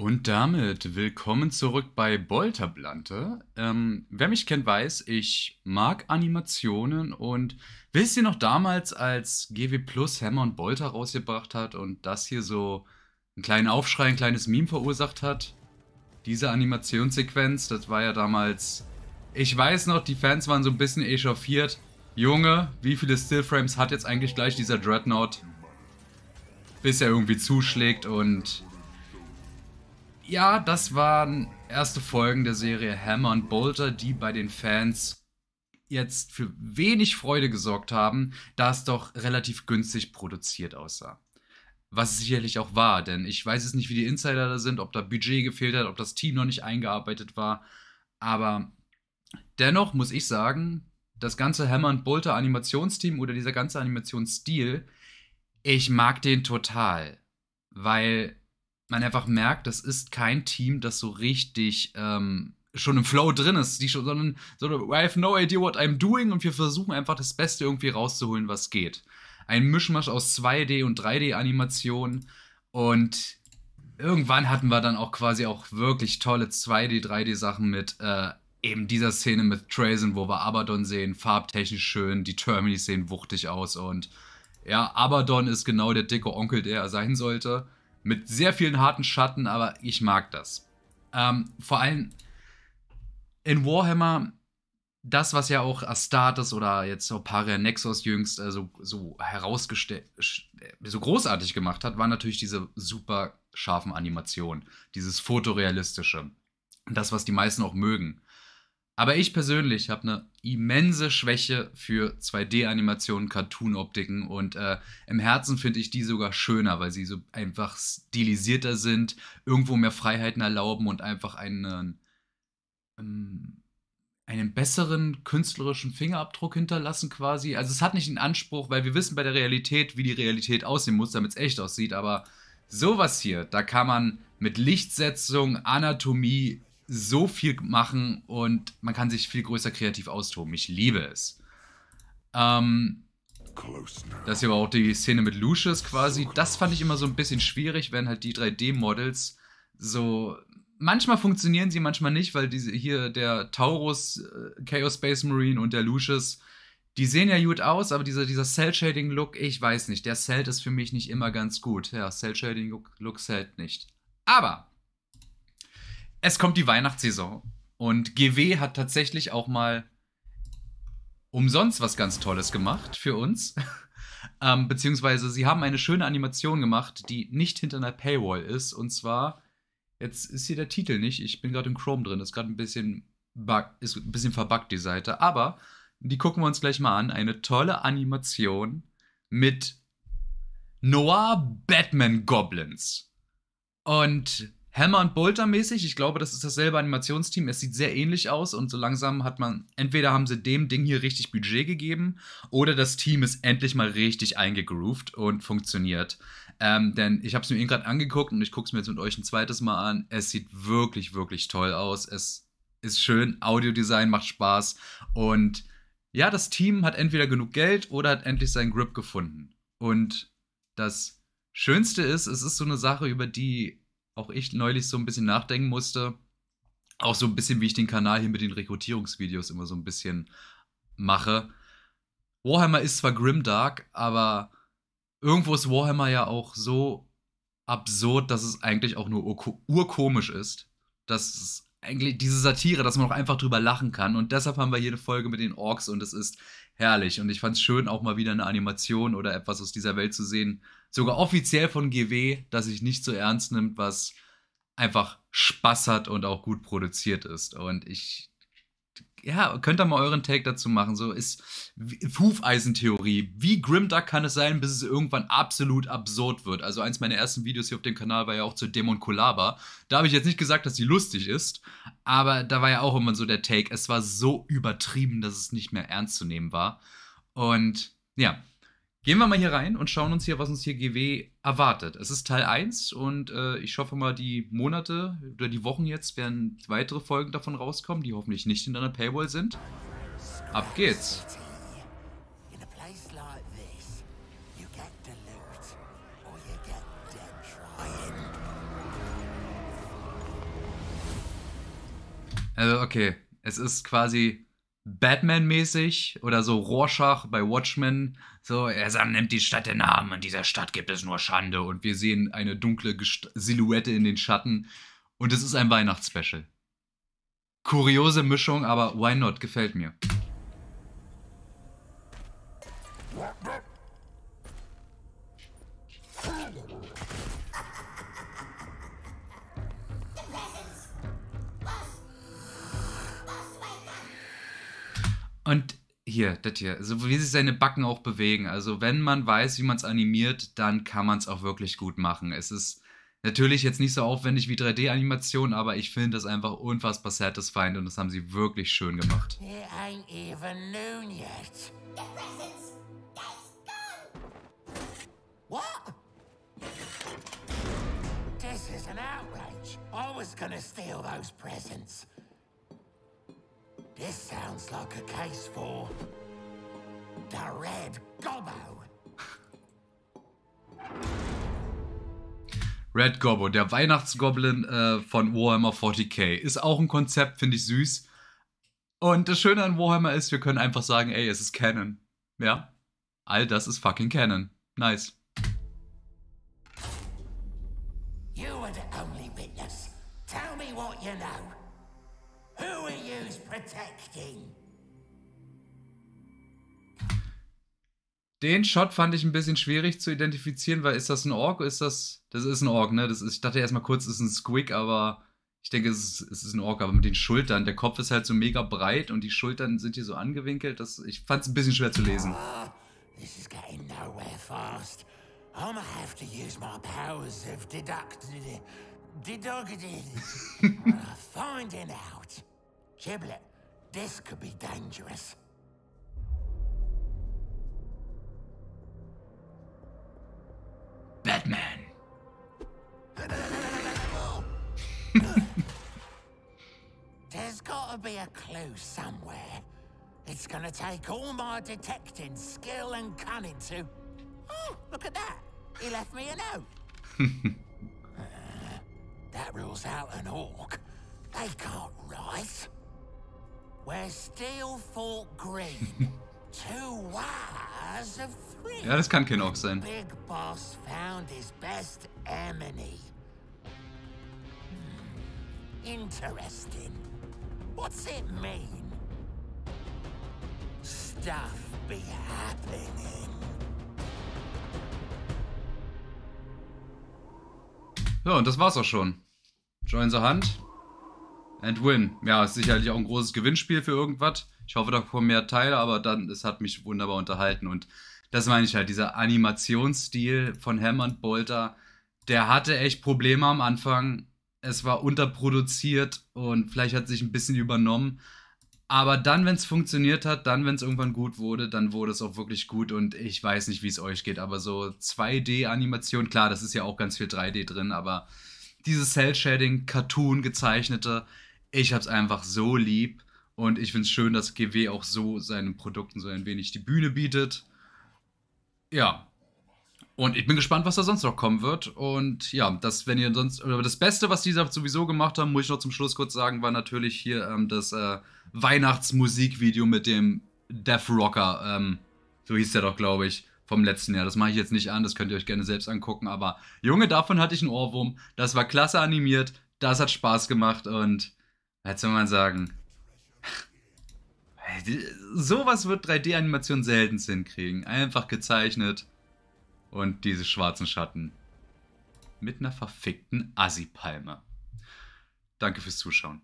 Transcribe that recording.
Und damit willkommen zurück bei Bolterblante. Ähm, wer mich kennt, weiß, ich mag Animationen und wisst ihr noch damals, als GW Plus Hammer und Bolter rausgebracht hat und das hier so einen kleinen Aufschrei, ein kleines Meme verursacht hat? Diese Animationssequenz, das war ja damals. Ich weiß noch, die Fans waren so ein bisschen echauffiert. Junge, wie viele Stillframes hat jetzt eigentlich gleich dieser Dreadnought? Bis er irgendwie zuschlägt und ja, das waren erste Folgen der Serie Hammer und Bolter, die bei den Fans jetzt für wenig Freude gesorgt haben, da es doch relativ günstig produziert aussah. Was sicherlich auch war, denn ich weiß es nicht, wie die Insider da sind, ob da Budget gefehlt hat, ob das Team noch nicht eingearbeitet war. Aber dennoch muss ich sagen, das ganze Hammer und Bolter Animationsteam oder dieser ganze Animationsstil, ich mag den total, weil man einfach merkt, das ist kein Team, das so richtig ähm, schon im Flow drin ist, die schon, sondern so, I have no idea what I'm doing und wir versuchen einfach das Beste irgendwie rauszuholen, was geht. Ein Mischmasch aus 2D und 3D-Animationen und irgendwann hatten wir dann auch quasi auch wirklich tolle 2D, 3D-Sachen mit äh, eben dieser Szene mit Trazen, wo wir Abaddon sehen, farbtechnisch schön, die Termini sehen wuchtig aus und ja, Abaddon ist genau der dicke Onkel, der er sein sollte mit sehr vielen harten Schatten, aber ich mag das. Ähm, vor allem in Warhammer, das, was ja auch Astartes oder jetzt auch Paria Nexus jüngst äh, so, so herausgestellt, so großartig gemacht hat, waren natürlich diese super scharfen Animationen, dieses fotorealistische. Das, was die meisten auch mögen. Aber ich persönlich habe eine immense Schwäche für 2D-Animationen, Cartoon-Optiken und äh, im Herzen finde ich die sogar schöner, weil sie so einfach stilisierter sind, irgendwo mehr Freiheiten erlauben und einfach einen, ähm, einen besseren künstlerischen Fingerabdruck hinterlassen quasi. Also es hat nicht den Anspruch, weil wir wissen bei der Realität, wie die Realität aussehen muss, damit es echt aussieht, aber sowas hier, da kann man mit Lichtsetzung, Anatomie, so viel machen und man kann sich viel größer kreativ austoben. Ich liebe es. Ähm, das hier war auch die Szene mit Lucius quasi. Das fand ich immer so ein bisschen schwierig, wenn halt die 3D-Models so. Manchmal funktionieren sie, manchmal nicht, weil diese hier der Taurus, äh, Chaos Space Marine und der Lucius, die sehen ja gut aus, aber dieser, dieser Cell-Shading-Look, ich weiß nicht. Der Cell ist für mich nicht immer ganz gut. Ja, Cell-Shading-Look Cell nicht. Aber es kommt die Weihnachtssaison. Und GW hat tatsächlich auch mal umsonst was ganz Tolles gemacht für uns. ähm, beziehungsweise sie haben eine schöne Animation gemacht, die nicht hinter einer Paywall ist. Und zwar, jetzt ist hier der Titel nicht, ich bin gerade im Chrome drin, ist gerade ein bisschen, bug, ist ein bisschen verbuggt die Seite. Aber die gucken wir uns gleich mal an. Eine tolle Animation mit Noir Batman Goblins. Und Hammer und Bolter mäßig. Ich glaube, das ist dasselbe Animationsteam. Es sieht sehr ähnlich aus und so langsam hat man, entweder haben sie dem Ding hier richtig Budget gegeben oder das Team ist endlich mal richtig eingegroovt und funktioniert. Ähm, denn ich habe es mir eben gerade angeguckt und ich gucke es mir jetzt mit euch ein zweites Mal an. Es sieht wirklich, wirklich toll aus. Es ist schön, Audiodesign macht Spaß und ja, das Team hat entweder genug Geld oder hat endlich seinen Grip gefunden. Und das Schönste ist, es ist so eine Sache, über die auch ich neulich so ein bisschen nachdenken musste. Auch so ein bisschen, wie ich den Kanal hier mit den Rekrutierungsvideos immer so ein bisschen mache. Warhammer ist zwar grimdark, aber irgendwo ist Warhammer ja auch so absurd, dass es eigentlich auch nur urkomisch ist. Dass es eigentlich diese Satire, dass man auch einfach drüber lachen kann. Und deshalb haben wir hier eine Folge mit den Orks und es ist herrlich. Und ich fand es schön, auch mal wieder eine Animation oder etwas aus dieser Welt zu sehen. Sogar offiziell von GW, dass sich nicht so ernst nimmt, was einfach Spaß hat und auch gut produziert ist. Und ich ja, könnt ihr mal euren Take dazu machen. So ist Hufeisentheorie. Wie grimdark kann es sein, bis es irgendwann absolut absurd wird? Also eins meiner ersten Videos hier auf dem Kanal war ja auch zu Demon Kulaba. Da habe ich jetzt nicht gesagt, dass sie lustig ist, aber da war ja auch immer so der Take. Es war so übertrieben, dass es nicht mehr ernst zu nehmen war. Und ja, Gehen wir mal hier rein und schauen uns hier, was uns hier GW erwartet. Es ist Teil 1 und äh, ich hoffe mal, die Monate oder die Wochen jetzt werden weitere Folgen davon rauskommen, die hoffentlich nicht in einer Paywall sind. Ab geht's. Also okay, es ist quasi Batman-mäßig oder so Rorschach bei Watchmen. So, er nimmt die Stadt den Namen, in dieser Stadt gibt es nur Schande und wir sehen eine dunkle Gest Silhouette in den Schatten und es ist ein Weihnachtsspecial. Kuriose Mischung, aber why not? Gefällt mir. Und hier, das hier, so wie sich seine Backen auch bewegen. Also wenn man weiß, wie man es animiert, dann kann man es auch wirklich gut machen. Es ist natürlich jetzt nicht so aufwendig wie 3D-Animation, aber ich finde das einfach unfassbar satisfying und das haben sie wirklich schön gemacht. It ain't even noon yet. The presents, gone. What? This is an outrage. I was gonna steal those presents. This sounds like a case for the Red Gobbo. Red Gobbo, der Weihnachtsgoblin äh, von Warhammer 40k. Ist auch ein Konzept, finde ich süß. Und das Schöne an Warhammer ist, wir können einfach sagen, ey, es ist Canon. Ja? All das ist fucking Canon. Nice. You were the only witness. Tell me what you know. Who are you protecting? Den Shot fand ich ein bisschen schwierig zu identifizieren, weil ist das ein Ork? Ist das. Das ist ein Ork, ne? Das ist, ich dachte erstmal kurz, es ist ein Squig, aber ich denke, es ist, es ist ein Ork, aber mit den Schultern. Der Kopf ist halt so mega breit und die Schultern sind hier so angewinkelt. Das, ich fand es ein bisschen schwer zu lesen. Oh, this is getting nowhere fast. I'm gonna have to use my powers of deduct... deducted... finding out. Giblet, this could be dangerous. Batman. There's gotta be a clue somewhere. It's gonna take all my detecting skill and cunning to... Oh, look at that. He left me a note. uh, that rules out an orc. They can't write where steel fought greed. Two wires of three. Ja, das kann Kinnock sein. Big Boss found his best enemy. Hmm. Interesting. What's it mean? Stuff be happening. So, und das war's auch schon. Join the Hunt. and win. Ja, ist sicherlich auch ein großes Gewinnspiel für irgendwas. Ich hoffe, da kommen mehr Teile, aber dann, es hat mich wunderbar unterhalten. Und das meine ich halt, dieser Animationsstil von Hammond Bolter, der hatte echt Probleme am Anfang. Es war unterproduziert und vielleicht hat sich ein bisschen übernommen. Aber dann, wenn es funktioniert hat, dann, wenn es irgendwann gut wurde, dann wurde es auch wirklich gut. Und ich weiß nicht, wie es euch geht, aber so 2D-Animation, klar, das ist ja auch ganz viel 3D drin, aber dieses Cell-Shading, Cartoon gezeichnete, ich habe es einfach so lieb und ich finde es schön, dass GW auch so seinen Produkten so ein wenig die Bühne bietet. Ja. Und ich bin gespannt, was da sonst noch kommen wird. Und ja, das, wenn ihr sonst. Das Beste, was die sowieso gemacht haben, muss ich noch zum Schluss kurz sagen, war natürlich hier ähm, das äh, Weihnachtsmusikvideo mit dem Death Rocker. Ähm, so hieß der doch, glaube ich vom letzten Jahr. Das mache ich jetzt nicht an, das könnt ihr euch gerne selbst angucken. Aber Junge, davon hatte ich einen Ohrwurm. Das war klasse animiert, das hat Spaß gemacht und als soll man sagen. Sowas wird 3D-Animation selten hinkriegen. Einfach gezeichnet. Und diese schwarzen Schatten. Mit einer verfickten Assi-Palme. Danke fürs Zuschauen.